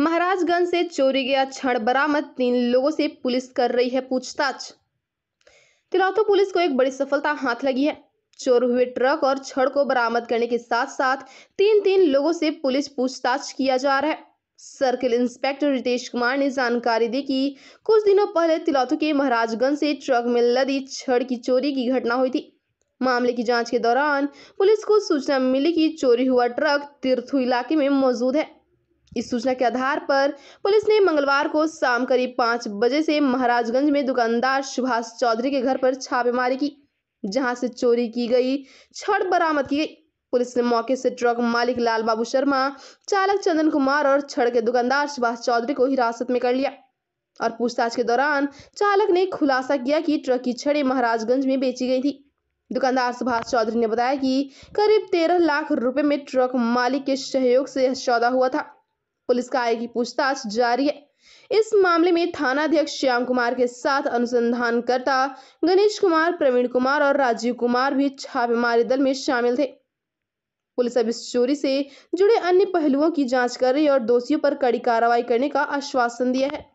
महाराजगंज से चोरी गया छड़ बरामद तीन लोगों से पुलिस कर रही है पूछताछ तिलौथो पुलिस को एक बड़ी सफलता हाथ लगी है चोर हुए ट्रक और छड़ को बरामद करने के साथ साथ तीन तीन लोगों से पुलिस पूछताछ किया जा रहा है सर्किल इंस्पेक्टर रितेश कुमार ने जानकारी दी कि कुछ दिनों पहले तिलौथो के महाराजगंज से ट्रक में लदी छड़ की चोरी की घटना हुई थी मामले की जांच के दौरान पुलिस को सूचना मिली कि चोरी हुआ ट्रक तीर्थू इलाके में मौजूद है इस सूचना के आधार पर पुलिस ने मंगलवार को शाम करीब पाँच बजे से महाराजगंज में दुकानदार सुभाष चौधरी के घर पर छापेमारी की जहां से चोरी की गई छड़ बरामद की गई पुलिस ने मौके से ट्रक मालिक लाल बाबू शर्मा चालक चंदन कुमार और छड़ के दुकानदार सुभाष चौधरी को हिरासत में कर लिया और पूछताछ के दौरान चालक ने खुलासा किया कि ट्रक की छड़े महाराजगंज में बेची गई थी दुकानदार सुभाष चौधरी ने बताया कि करीब तेरह लाख रुपए में ट्रक मालिक के सहयोग से सौदा हुआ था पुलिस का आएगी पूछताछ जारी है इस मामले में थाना अध्यक्ष श्याम कुमार के साथ अनुसंधानकर्ता गणेश कुमार प्रवीण कुमार और राजीव कुमार भी छापेमारी दल में शामिल थे पुलिस अब इस चोरी से जुड़े अन्य पहलुओं की जांच कर रही है और दोषियों पर कड़ी कार्रवाई करने का आश्वासन दिया है